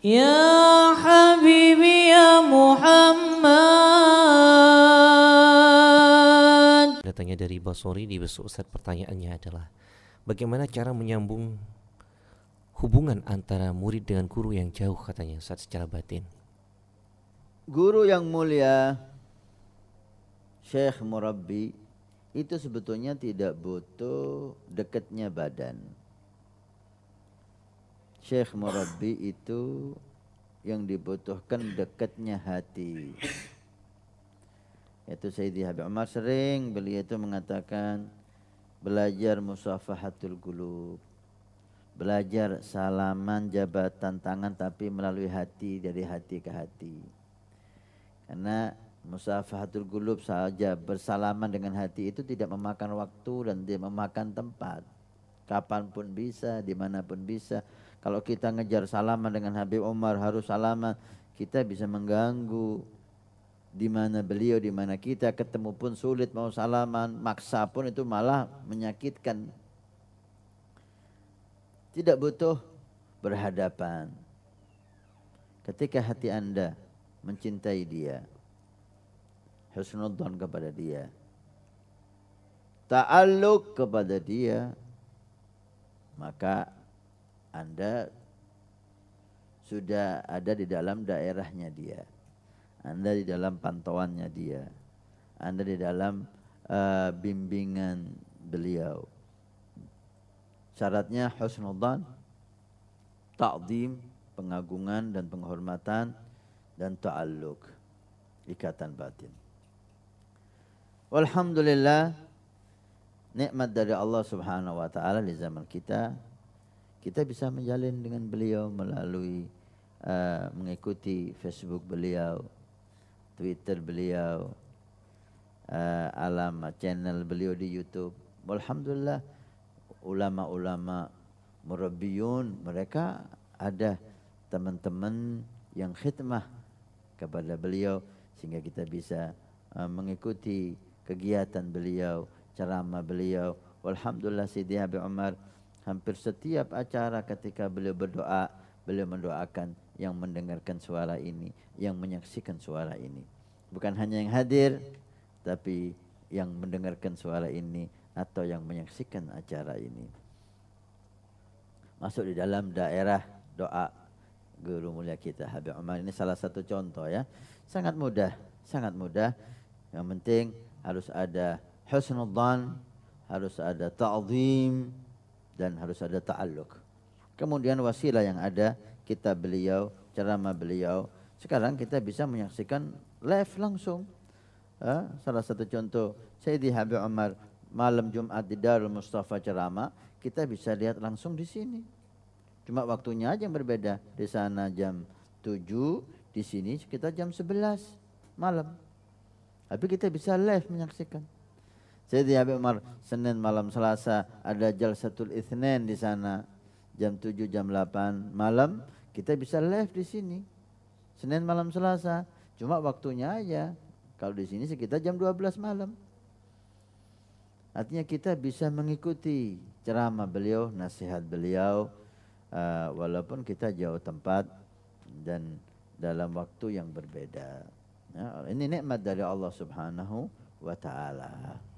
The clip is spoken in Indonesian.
Ya Habibi ya Muhammad Datangnya dari Basori di besok Ustaz pertanyaannya adalah Bagaimana cara menyambung hubungan antara murid dengan guru yang jauh katanya Ustaz secara batin Guru yang mulia Syekh Murabbi itu sebetulnya tidak butuh dekatnya badan Syekh Murabbi itu yang dibutuhkan dekatnya hati. Itu Sayyidi Habib Umar sering beliau itu mengatakan belajar musafahatul gulub. Belajar salaman jabatan tangan tapi melalui hati dari hati ke hati. Karena musafahatul gulub saja bersalaman dengan hati itu tidak memakan waktu dan tidak memakan tempat. Kapanpun bisa, dimanapun bisa kalau kita ngejar salaman dengan Habib Umar harus salaman, kita bisa mengganggu di mana beliau, di mana kita ketemu pun sulit mau salaman, maksa pun itu malah menyakitkan. Tidak butuh berhadapan. Ketika hati Anda mencintai dia, husnudzon kepada dia, ta'alluq kepada dia, maka anda sudah ada di dalam daerahnya dia. Anda di dalam pantauannya dia. Anda di dalam uh, bimbingan beliau. Syaratnya husnudzan, ta'zim, pengagungan dan penghormatan dan ta'alluq, ikatan batin. Alhamdulillah, nikmat dari Allah Subhanahu wa taala di zaman kita kita bisa menjalin dengan beliau melalui uh, mengikuti Facebook beliau, Twitter beliau, uh, eh, alamat channel beliau di YouTube. Alhamdulillah ulama-ulama murabbiyun mereka ada teman-teman yang khidmah kepada beliau sehingga kita bisa uh, mengikuti kegiatan beliau, ceramah beliau. Alhamdulillah Sidi Habib Umar hampir setiap acara ketika beliau berdoa, beliau mendoakan yang mendengarkan suara ini, yang menyaksikan suara ini. Bukan hanya yang hadir, tapi yang mendengarkan suara ini atau yang menyaksikan acara ini. Masuk di dalam daerah doa guru mulia kita Habib Umar ini salah satu contoh ya. Sangat mudah, sangat mudah. Yang penting harus ada husnul harus ada ta'zim, dan harus ada ta'alluq. Kemudian wasilah yang ada kita beliau, ceramah beliau. Sekarang kita bisa menyaksikan live langsung. Eh, salah satu contoh Sayyidi Habib Umar malam Jumat di Darul Mustafa ceramah, kita bisa lihat langsung di sini. Cuma waktunya aja yang berbeda. Di sana jam 7, di sini sekitar jam 11 malam. Tapi kita bisa live menyaksikan. Sayyidina Habib Umar Senin malam Selasa ada Jalsatul Itsnin di sana jam 7 jam 8 malam kita bisa live di sini. Senin malam Selasa. Cuma waktunya aja. Kalau di sini sekitar jam 12 malam. Artinya kita bisa mengikuti ceramah beliau, nasihat beliau uh, walaupun kita jauh tempat dan dalam waktu yang berbeda. Ya, ini nikmat dari Allah Subhanahu wa taala.